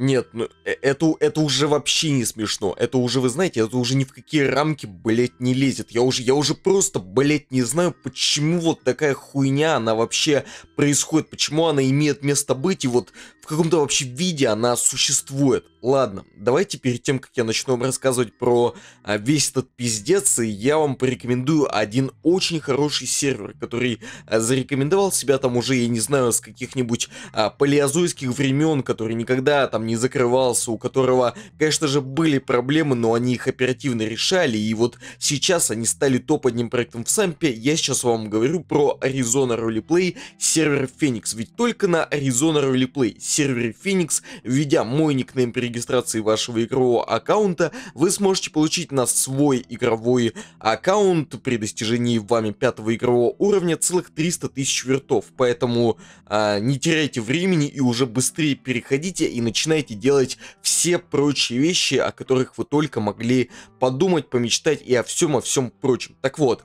Нет, ну э, это, это уже вообще не смешно. Это уже, вы знаете, это уже ни в какие рамки, блядь, не лезет. Я уже, я уже просто, блядь, не знаю, почему вот такая хуйня, она вообще происходит, почему она имеет место быть, и вот в каком-то вообще виде она существует. Ладно, давайте перед тем, как я начну вам рассказывать про а, весь этот пиздец, я вам порекомендую один очень хороший сервер, который а, зарекомендовал себя там уже, я не знаю, с каких-нибудь а, палеозойских времен, который никогда там не закрывался, у которого, конечно же, были проблемы, но они их оперативно решали, и вот сейчас они стали топ-1 проектом в Сампе. Я сейчас вам говорю про Arizona Roleplay сервер Phoenix, ведь только на Arizona Roleplay сервере Phoenix, введя мой никнейм при регистрации вашего игрового аккаунта, вы сможете получить на свой игровой аккаунт при достижении вами пятого игрового уровня целых 300 тысяч вертов, поэтому а, не теряйте времени и уже быстрее переходите и начинайте начинаете делать все прочие вещи, о которых вы только могли подумать, помечтать и о всем, о всем прочем. Так вот,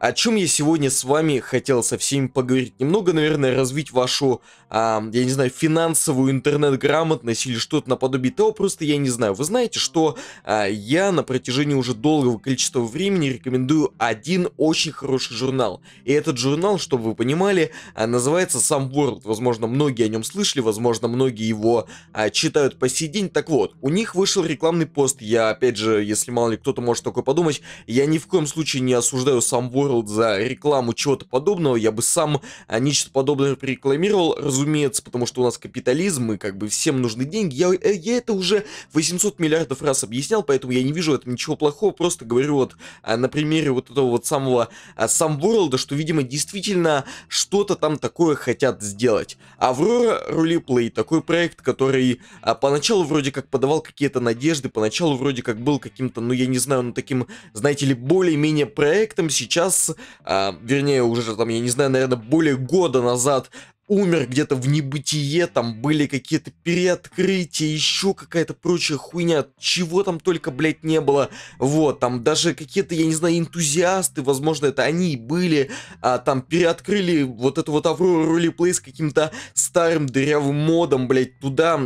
о чем я сегодня с вами хотел со всеми поговорить. Немного, наверное, развить вашу, а, я не знаю, финансовую интернет-грамотность или что-то наподобие того, просто я не знаю. Вы знаете, что а, я на протяжении уже долгого количества времени рекомендую один очень хороший журнал. И этот журнал, чтобы вы понимали, а, называется сам World. Возможно, многие о нем слышали, возможно, многие его а, читают по сей день. Так вот, у них вышел рекламный пост. Я, опять же, если мало ли кто-то может такое подумать, я ни в коем случае не осуждаю сам World World за рекламу чего-то подобного. Я бы сам а, нечто подобное рекламировал, разумеется, потому что у нас капитализм, и как бы всем нужны деньги. Я, э, я это уже 800 миллиардов раз объяснял, поэтому я не вижу в этом ничего плохого. Просто говорю вот а, на примере вот этого вот самого а, сам World, что, видимо, действительно что-то там такое хотят сделать. Аврора Рулиплей, такой проект, который поначалу вроде как подавал какие-то надежды, поначалу вроде как был каким-то, ну я не знаю, ну таким, знаете ли, более-менее проектом, сейчас отец, а, вернее, уже там, я не знаю, наверное, более года назад умер где-то в небытие, там были какие-то переоткрытия, еще какая-то прочая хуйня, чего там только, блядь, не было, вот, там даже какие-то, я не знаю, энтузиасты, возможно, это они и были, а, там переоткрыли вот эту вот Аврору Ролиплей с каким-то старым дырявым модом, блядь, туда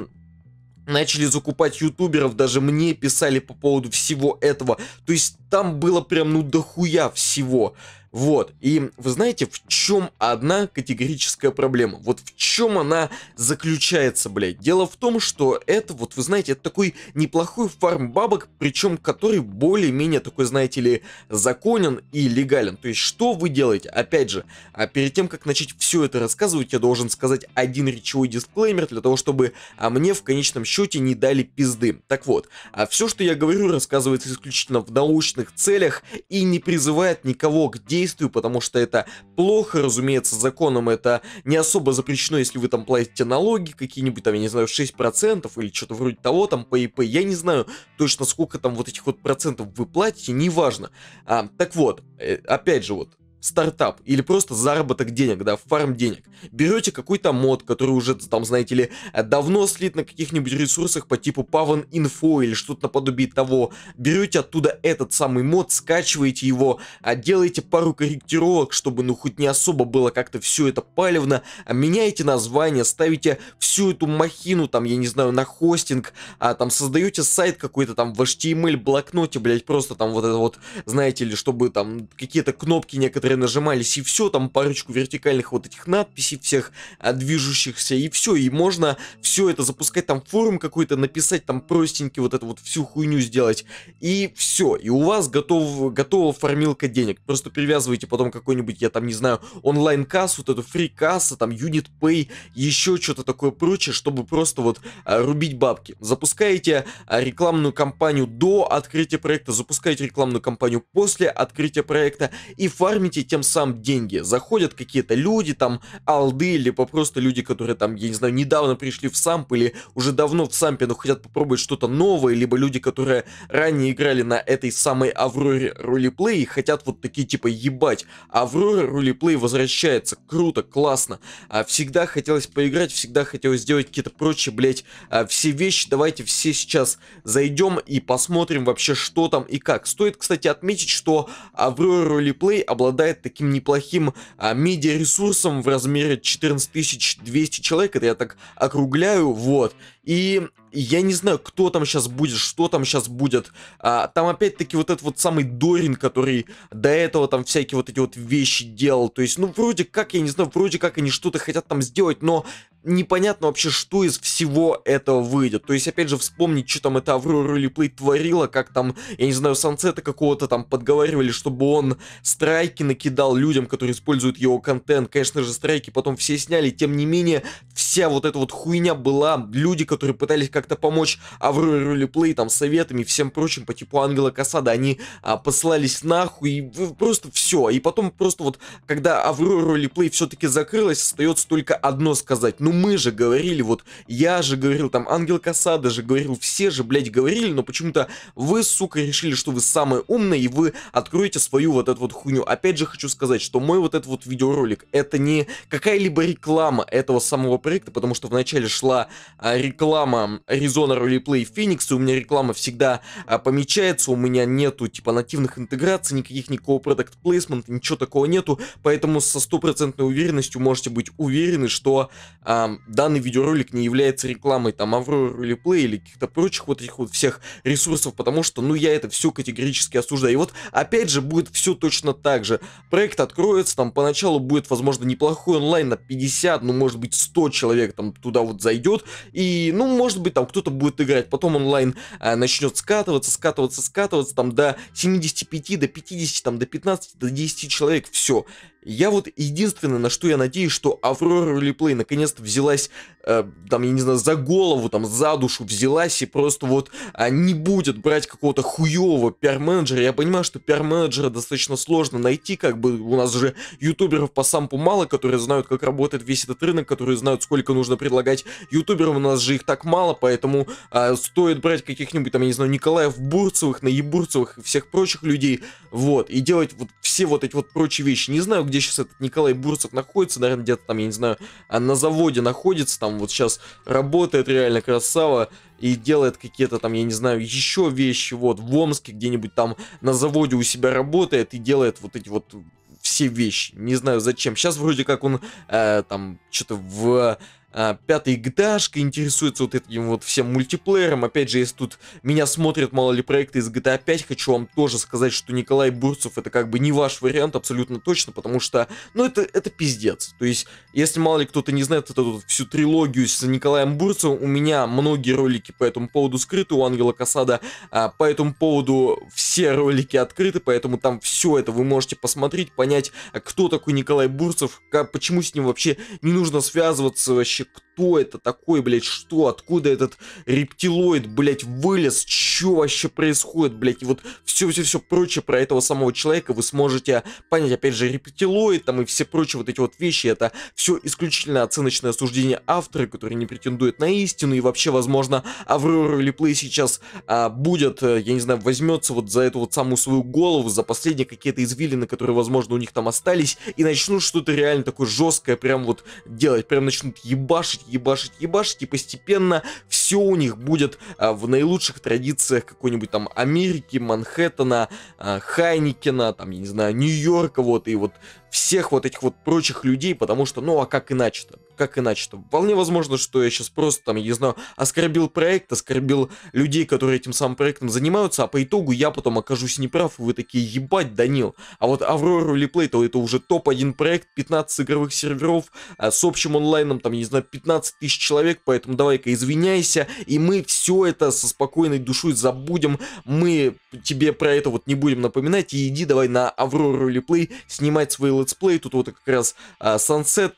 начали закупать ютуберов, даже мне писали по поводу всего этого. То есть там было прям ну дохуя всего. Вот, и вы знаете, в чем одна категорическая проблема? Вот в чем она заключается, блядь? Дело в том, что это, вот вы знаете, это такой неплохой фарм бабок, причем который более-менее такой, знаете ли, законен и легален. То есть, что вы делаете? Опять же, а перед тем, как начать все это рассказывать, я должен сказать один речевой дисклеймер для того, чтобы а мне в конечном счете не дали пизды. Так вот, а все, что я говорю, рассказывается исключительно в научных целях и не призывает никого к действию действию, потому что это плохо, разумеется, законом это не особо запрещено, если вы там платите налоги какие-нибудь, там, я не знаю, 6% или что-то вроде того, там, по ИП, я не знаю точно, сколько там вот этих вот процентов вы платите, неважно. А, так вот, э, опять же, вот, стартап или просто заработок денег, да, фарм денег. Берете какой-то мод, который уже, там, знаете ли, э, давно слит на каких-нибудь ресурсах по типу Pavan Info или что-то наподобие того. Берете оттуда этот самый мод, скачиваете его, а, делаете пару корректировок, чтобы, ну, хоть не особо было как-то все это палевно, а, меняете название, ставите всю эту махину, там, я не знаю, на хостинг, а там создаете сайт какой-то там в HTML блокноте, блять, просто там вот это вот, знаете ли, чтобы там какие-то кнопки некоторые нажимали, нажимались, и все, там парочку вертикальных вот этих надписей всех а, движущихся, и все, и можно все это запускать, там форум какой-то написать, там простенький вот эту вот всю хуйню сделать, и все, и у вас готов, готова формилка денег, просто привязывайте потом какой-нибудь, я там не знаю, онлайн-кассу, вот эту фри-кассу, там юнит-пэй, еще что-то такое прочее, чтобы просто вот а, рубить бабки. Запускаете а, рекламную кампанию до открытия проекта, запускаете рекламную кампанию после открытия проекта и фармите тем самым деньги. Заходят какие-то люди, там, алды, либо просто люди, которые там, я не знаю, недавно пришли в самп или уже давно в сампе, но хотят попробовать что-то новое, либо люди, которые ранее играли на этой самой Авроре ролеплей и хотят вот такие типа ебать. Аврора ролеплей возвращается, круто, классно. А, всегда хотелось поиграть, всегда хотелось сделать какие-то прочие, блять, а, все вещи. Давайте все сейчас зайдем и посмотрим вообще, что там и как. Стоит, кстати, отметить, что Аврора ролеплей обладает обладает таким неплохим а, медиаресурсом в размере 14200 человек, это я так округляю, вот. И я не знаю, кто там сейчас будет, что там сейчас будет. А, там опять-таки вот этот вот самый Дорин, который до этого там всякие вот эти вот вещи делал. То есть, ну, вроде как, я не знаю, вроде как они что-то хотят там сделать, но непонятно вообще, что из всего этого выйдет. То есть, опять же, вспомнить, что там это Аврора Реплей творила, как там, я не знаю, Сансета какого-то там подговаривали, чтобы он страйки накидал людям, которые используют его контент. Конечно же, страйки потом все сняли, тем не менее, вся вот эта вот хуйня была. Люди, которые пытались как-то помочь Авроре Ролеплей там советами и всем прочим по типу Ангела Касада, они а, посылались нахуй, и просто все. И потом просто вот, когда Аврора Ролеплей все-таки закрылась, остается только одно сказать. Ну мы же говорили, вот я же говорил, там Ангел Касада же говорил, все же, блядь, говорили, но почему-то вы, сука, решили, что вы самые умные, и вы откроете свою вот эту вот хуйню. Опять же хочу сказать, что мой вот этот вот видеоролик, это не какая-либо реклама этого самого проекта, потому что вначале шла а, реклама реклама э, Arizona Replay Phoenix, и у меня реклама всегда а, помечается, у меня нету типа нативных интеграций, никаких никакого продукт плейсмента, ничего такого нету, поэтому со стопроцентной уверенностью можете быть уверены, что а, данный видеоролик не является рекламой там Aurora Replay или каких-то прочих вот этих вот всех ресурсов, потому что, ну, я это все категорически осуждаю. И вот, опять же, будет все точно так же. Проект откроется, там, поначалу будет, возможно, неплохой онлайн на 50, ну, может быть, 100 человек там туда вот зайдет, и ну, может быть, там кто-то будет играть, потом онлайн а, начнет скатываться, скатываться, скатываться, там до 75, до 50, там до 15, до 10 человек, все. Я вот единственное, на что я надеюсь, что Аврора Реплей наконец-то взялась, э, там, я не знаю, за голову, там, за душу взялась и просто вот э, не будет брать какого-то хуевого пиар-менеджера. Я понимаю, что пиар-менеджера достаточно сложно найти, как бы у нас же ютуберов по сампу мало, которые знают, как работает весь этот рынок, которые знают, сколько нужно предлагать ютуберам, у нас же их так мало, поэтому э, стоит брать каких-нибудь, там, я не знаю, Николаев Бурцевых, Наебурцевых и всех прочих людей, вот, и делать вот все вот эти вот прочие вещи. Не знаю, где сейчас этот Николай Бурцев находится, наверное, где-то там, я не знаю, а на заводе находится, там вот сейчас работает реально красава и делает какие-то там, я не знаю, еще вещи, вот, в Омске где-нибудь там на заводе у себя работает и делает вот эти вот все вещи. Не знаю зачем. Сейчас вроде как он э, там что-то в а, пятый Гдашка, интересуется вот этим вот всем мультиплеером. Опять же, если тут меня смотрят, мало ли, проекты из GTA 5, хочу вам тоже сказать, что Николай Бурцев это как бы не ваш вариант абсолютно точно, потому что, ну, это, это пиздец. То есть, если мало ли кто-то не знает вот эту всю трилогию с Николаем Бурцевым, у меня многие ролики по этому поводу скрыты, у Ангела Касада а, по этому поводу все ролики открыты, поэтому там все это вы можете посмотреть, понять, а кто такой Николай Бурцев, как, почему с ним вообще не нужно связываться, вообще Küçük кто это такой, блядь, что, откуда этот рептилоид, блядь, вылез, что вообще происходит, блядь, и вот все-все-все прочее про этого самого человека вы сможете понять, опять же, рептилоид там и все прочие вот эти вот вещи, это все исключительно оценочное суждение автора, который не претендует на истину, и вообще, возможно, Аврора Реплей сейчас а, будет, э, я не знаю, возьмется вот за эту вот самую свою голову, за последние какие-то извилины, которые, возможно, у них там остались, и начнут что-то реально такое жесткое прям вот делать, прям начнут ебашить, ебашить, ебашить, и постепенно все у них будет а, в наилучших традициях какой-нибудь там Америки, Манхэттена, а, Хайникена, там, я не знаю, Нью-Йорка, вот, и вот всех вот этих вот прочих людей, потому что, ну а как иначе-то? Как иначе-то? Вполне возможно, что я сейчас просто там, я не знаю, оскорбил проект, оскорбил людей, которые этим самым проектом занимаются, а по итогу я потом окажусь неправ, и вы такие, ебать, Данил. А вот Аврору Реплей, то это уже топ-1 проект, 15 игровых серверов а, с общим онлайном, там, я не знаю, 15 тысяч человек, поэтому давай-ка извиняйся, и мы все это со спокойной душой забудем, мы тебе про это вот не будем напоминать, и иди давай на Аврору Реплей снимать свои летсплей, тут вот как раз а,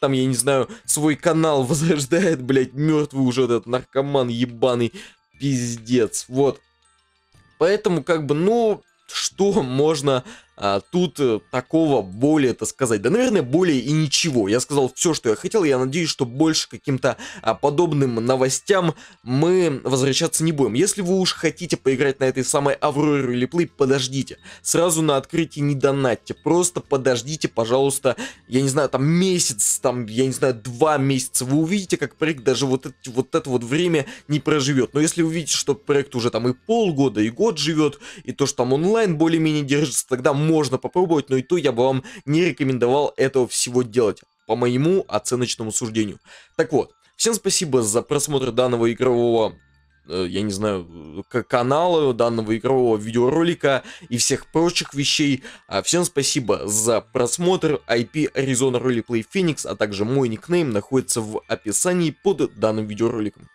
там, я не знаю, свой канал возрождает, блядь, мертвый уже этот наркоман ебаный, пиздец, вот. Поэтому, как бы, ну, что можно а, тут э, такого более, это сказать, да, наверное, более и ничего. Я сказал все, что я хотел. Я надеюсь, что больше каким-то а, подобным новостям мы возвращаться не будем. Если вы уж хотите поиграть на этой самой Авроре или Плей, подождите. Сразу на открытии не донатьте. Просто подождите, пожалуйста, я не знаю, там месяц, там, я не знаю, два месяца. Вы увидите, как проект даже вот это вот, это вот время не проживет. Но если увидите, что проект уже там и полгода, и год живет, и то, что там онлайн более-менее держится, тогда можно попробовать, но и то я бы вам не рекомендовал этого всего делать, по моему оценочному суждению. Так вот, всем спасибо за просмотр данного игрового э, я не знаю, канала, данного игрового видеоролика и всех прочих вещей. А всем спасибо за просмотр. IP Arizona Roleplay Phoenix, а также мой никнейм находится в описании под данным видеороликом.